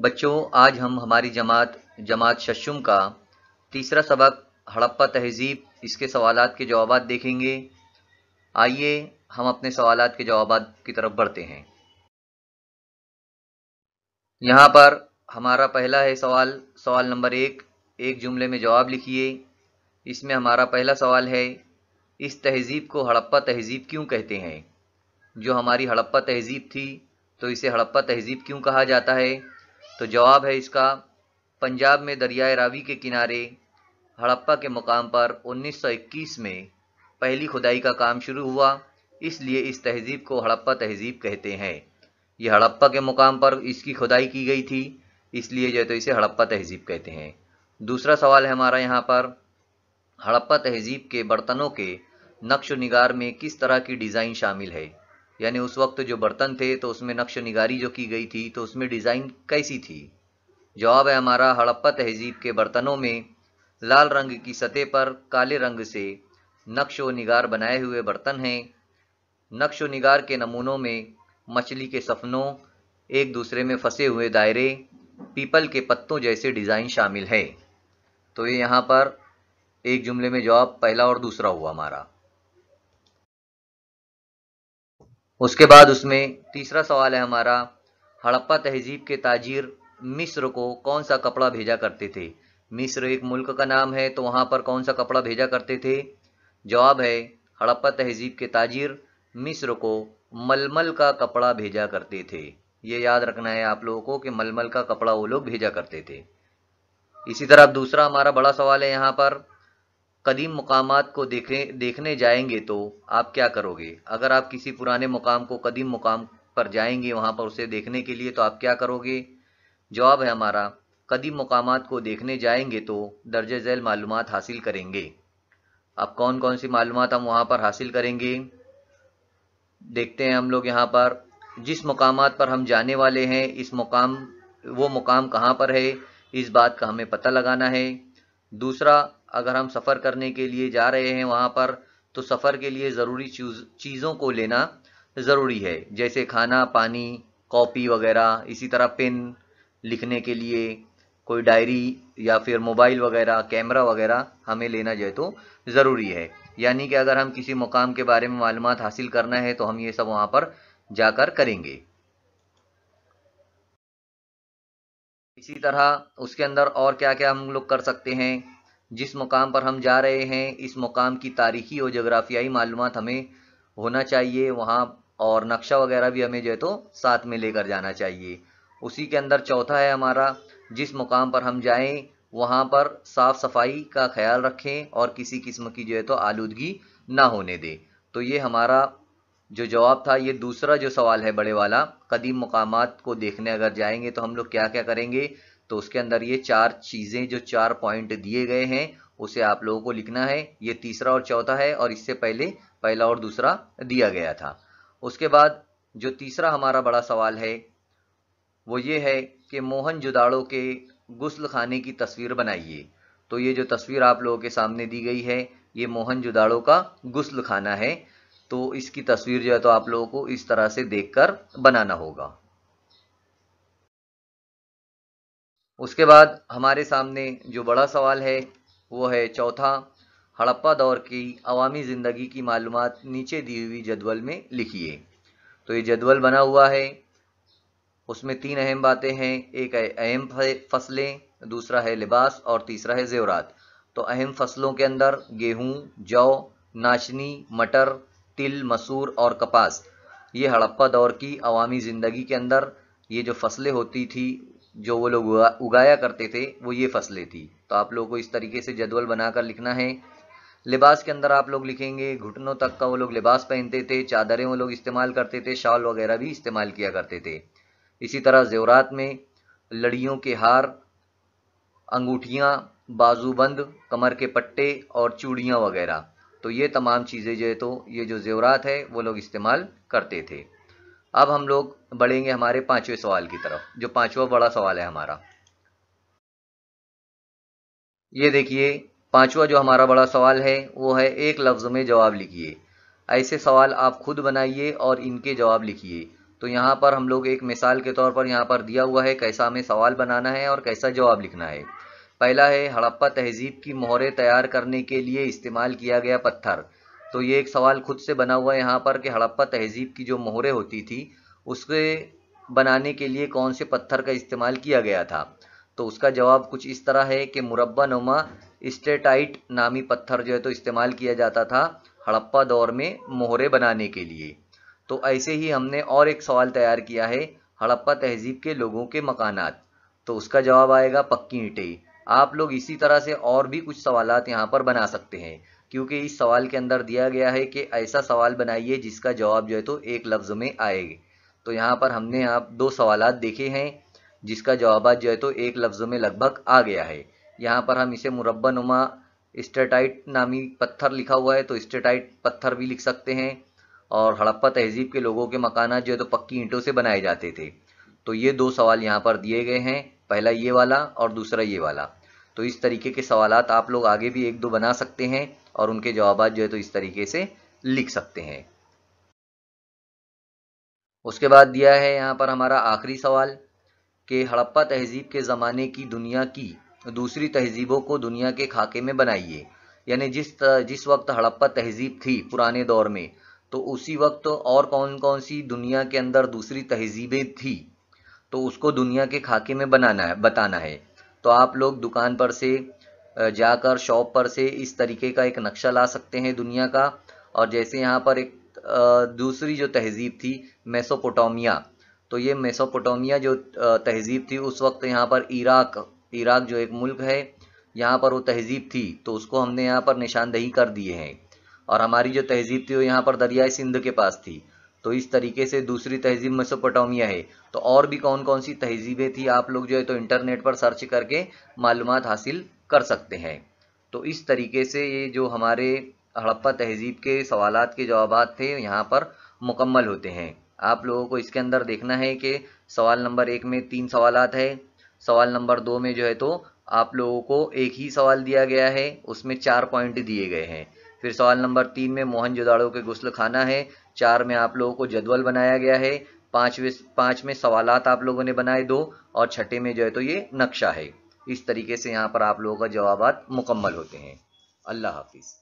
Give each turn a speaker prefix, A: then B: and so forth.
A: बच्चों आज हम हमारी जमात जमात शशुम का तीसरा सबक हड़प्पा तहजीब इसके सवाल के जवाब देखेंगे आइए हम अपने सवाल के जवाब की तरफ बढ़ते हैं यहाँ पर हमारा पहला है सवाल सवाल नंबर एक एक जुमले में जवाब लिखिए इसमें हमारा पहला सवाल है इस तहजीब को हड़प्पा तहजीब क्यों कहते हैं जो हमारी हड़प्पा तहजीब थी तो इसे हड़प्पा तहजीब क्यों कहा जाता है तो जवाब है इसका पंजाब में दरियाए रावी के किनारे हड़प्पा के मुकाम पर 1921 में पहली खुदाई का काम शुरू हुआ इसलिए इस तहजीब को हड़प्पा तहजीब कहते हैं ये हड़प्पा के मुकाम पर इसकी खुदाई की गई थी इसलिए जो है तो इसे हड़प्पा तहजीब कहते हैं दूसरा सवाल है हमारा यहाँ पर हड़प्पा तहजीब के बर्तनों के नक्श निगार में किस तरह की डिज़ाइन शामिल है यानी उस वक्त जो बर्तन थे तो उसमें नक्श निगारी जो की गई थी तो उसमें डिज़ाइन कैसी थी जवाब है हमारा हड़प्पा तहजीब के बर्तनों में लाल रंग की सतह पर काले रंग से नक्श व निगार बनाए हुए बर्तन हैं नक्श व निगार के नमूनों में मछली के सफनों एक दूसरे में फंसे हुए दायरे पीपल के पत्तों जैसे डिज़ाइन शामिल है तो ये यहाँ पर एक जुमले में जवाब पहला और दूसरा हुआ हमारा उसके बाद उसमें तीसरा सवाल है हमारा हड़प्पा तहजीब के ताजिर मिस्र को कौन सा कपड़ा भेजा करते थे मिस्र एक मुल्क का नाम है तो वहाँ पर कौन सा कपड़ा भेजा करते थे जवाब है हड़प्पा तहजीब के ताजिर मिस्र को मलमल का कपड़ा भेजा करते थे ये याद रखना है आप लोगों को कि मलमल का कपड़ा वो लोग भेजा करते थे इसी तरह दूसरा हमारा बड़ा सवाल है यहाँ पर कदीम मकाम को देखने देखने जाएंगे तो आप क्या करोगे अगर आप किसी पुराने मुकाम को कदीम मुकाम पर जाएंगे वहाँ पर उसे देखने के लिए तो आप क्या करोगे जवाब है हमारा कदीम मकाम को देखने जाएंगे तो दर्ज झैल मालूम हासिल करेंगे अब कौन कौन सी मालूम हम वहाँ पर हासिल करेंगे देखते हैं हम लोग यहाँ पर जिस मकाम पर हम जाने वाले हैं इस मुकाम वो मुकाम कहाँ पर है इस बात का हमें पता लगाना है दूसरा अगर हम सफ़र करने के लिए जा रहे हैं वहाँ पर तो सफ़र के लिए ज़रूरी चीज़ों को लेना ज़रूरी है जैसे खाना पानी कॉपी वगैरह इसी तरह पेन लिखने के लिए कोई डायरी या फिर मोबाइल वगैरह कैमरा वगैरह हमें लेना जो है तो ज़रूरी है यानी कि अगर हम किसी मुकाम के बारे में मालूम हासिल करना है तो हम ये सब वहाँ पर जाकर करेंगे इसी तरह उसके अंदर और क्या क्या हम लोग कर सकते हैं जिस मुकाम पर हम जा रहे हैं इस मुकाम की तारीखी और जगराफियाई मालूम हमें होना चाहिए वहाँ और नक्शा वगैरह भी हमें जो है तो साथ में लेकर जाना चाहिए उसी के अंदर चौथा है हमारा जिस मुकाम पर हम जाएं वहाँ पर साफ़ सफाई का ख्याल रखें और किसी किस्म की जो है तो आलूदगी ना होने दें तो ये हमारा जो जवाब था ये दूसरा जो सवाल है बड़े वाला कदीम मकाम को देखने अगर जाएंगे तो हम लोग क्या क्या करेंगे तो उसके अंदर ये चार चीज़ें जो चार पॉइंट दिए गए हैं उसे आप लोगों को लिखना है ये तीसरा और चौथा है और इससे पहले पहला और दूसरा दिया गया था उसके बाद जो तीसरा हमारा बड़ा सवाल है वो ये है कि मोहन जुदाड़ो के गुस्ल खाने की तस्वीर बनाइए तो ये जो तस्वीर आप लोगों के सामने दी गई है ये मोहन जुदाड़ो का गुस्ल खाना है तो इसकी तस्वीर जो है तो आप लोगों को इस तरह से देखकर बनाना होगा उसके बाद हमारे सामने जो बड़ा सवाल है वो है चौथा हड़प्पा दौर की अवामी ज़िंदगी की मालूम नीचे दी हुई जदवल में लिखिए तो ये जदवल बना हुआ है उसमें तीन अहम बातें हैं एक है अहम फसलें दूसरा है लिबास और तीसरा है जेवरात तो अहम फसलों के अंदर गेहूँ जौ नाशनी मटर तिल मसूर और कपास ये हड़प्पा दौर की अवामी ज़िंदगी के अंदर ये जो फसलें होती थी जो वो लोग उगाया करते थे वो ये फसलें थी तो आप लोगों को इस तरीके से जदवल बनाकर लिखना है लिबास के अंदर आप लोग लिखेंगे घुटनों तक का वो लोग लिबास पहनते थे चादरें वो लोग इस्तेमाल करते थे शॉल वगैरह भी इस्तेमाल किया करते थे इसी तरह जेवरात में लड़ियों के हार अंगूठियाँ बाजूबंद कमर के पट्टे और चूड़ियाँ वगैरह तो ये तमाम चीज़ें जो है तो ये जो जेवरात है वो लोग इस्तेमाल करते थे अब हम लोग बढ़ेंगे हमारे पांचवें सवाल की तरफ जो पांचवा बड़ा सवाल है हमारा ये देखिए पांचवा जो हमारा बड़ा सवाल है वो है एक लफ्ज़ में जवाब लिखिए ऐसे सवाल आप खुद बनाइए और इनके जवाब लिखिए तो यहाँ पर हम लोग एक मिसाल के तौर पर यहाँ पर दिया हुआ है कैसा हमें सवाल बनाना है और कैसा जवाब लिखना है पहला है हड़प्पा तहजीब की मोहरें तैयार करने के लिए इस्तेमाल किया गया पत्थर तो ये एक सवाल खुद से बना हुआ है यहाँ पर कि हड़प्पा तहजीब की जो मोहरें होती थी उसके बनाने के लिए कौन से पत्थर का इस्तेमाल किया गया था तो उसका जवाब कुछ इस तरह है कि मुरबा नुमा स्टेटाइट नामी पत्थर जो है तो इस्तेमाल किया जाता था हड़प्पा दौर में मोहरे बनाने के लिए तो ऐसे ही हमने और एक सवाल तैयार किया है हड़प्पा तहजीब के लोगों के मकानात तो उसका जवाब आएगा पक्की ईटें आप लोग इसी तरह से और भी कुछ सवालत यहाँ पर बना सकते हैं क्योंकि इस सवाल के अंदर दिया गया है कि ऐसा सवाल बनाइए जिसका जवाब जो है तो एक लफ्ज़ में आएगा तो यहाँ पर हमने आप दो सवाल देखे हैं जिसका जवाब जो है तो एक लफ्ज़ में लगभग आ गया है यहाँ पर हम इसे मुरबा नुमा स्टेटाइट नामी पत्थर लिखा हुआ है तो स्टेटाइट पत्थर भी लिख सकते हैं और हड़प्पा तहजीब के लोगों के मकाना जो है तो पक्की ईंटों से बनाए जाते थे तो ये दो सवाल यहाँ पर दिए गए हैं पहला ये वाला और दूसरा ये वाला तो इस तरीके के सवालत आप लोग आगे भी एक दो बना सकते हैं और उनके जवाब जो है तो इस तरीके से लिख सकते हैं उसके बाद दिया है यहाँ पर हमारा आखिरी सवाल कि हड़प्पा तहजीब के ज़माने की दुनिया की दूसरी तहजीबों को दुनिया के खाके में बनाइए यानी जिस जिस वक्त हड़प्पा तहजीब थी पुराने दौर में तो उसी वक्त और कौन कौन सी दुनिया के अंदर दूसरी तहजीबें थी तो उसको दुनिया के खाके में बनाना है बताना है तो आप लोग दुकान पर से जाकर शॉप पर से इस तरीके का एक नक्शा ला सकते हैं दुनिया का और जैसे यहाँ पर एक दूसरी जो तहजीब थी मेसोपोटामिया तो ये मेसोपोटामिया जो तहजीब थी उस वक्त यहाँ पर इराक इराक जो एक मुल्क है यहाँ पर वो तहजीब थी तो उसको हमने यहाँ पर निशानदेही कर दिए हैं और हमारी जो तहजीब थी वो यहाँ पर दरियाए सिंध के पास थी तो इस तरीके से दूसरी तहजीब मेसोपोटामिया है तो और भी कौन कौन सी तहजीबें थी आप लोग जो है तो इंटरनेट पर सर्च करके मालूम हासिल कर सकते हैं तो इस तरीके से ये जो हमारे हड़प्पा तहजीब के सवाल के जवाब थे यहाँ पर मुकम्मल होते हैं आप लोगों को इसके अंदर देखना है कि सवाल नंबर एक में तीन सवाल है सवाल नंबर दो में जो है तो आप लोगों को एक ही सवाल दिया गया है उसमें चार पॉइंट दिए गए हैं फिर सवाल नंबर तीन में मोहन जोदाड़ो के गुस्ल खाना है चार में आप लोगों को जदवल बनाया गया है पाँचवें पाँच में सवालात आप लोगों ने बनाए दो और छठे में जो है तो ये नक्शा है इस तरीके से यहाँ पर आप लोगों का जवाब मुकम्मल होते हैं अल्लाह हाफिज़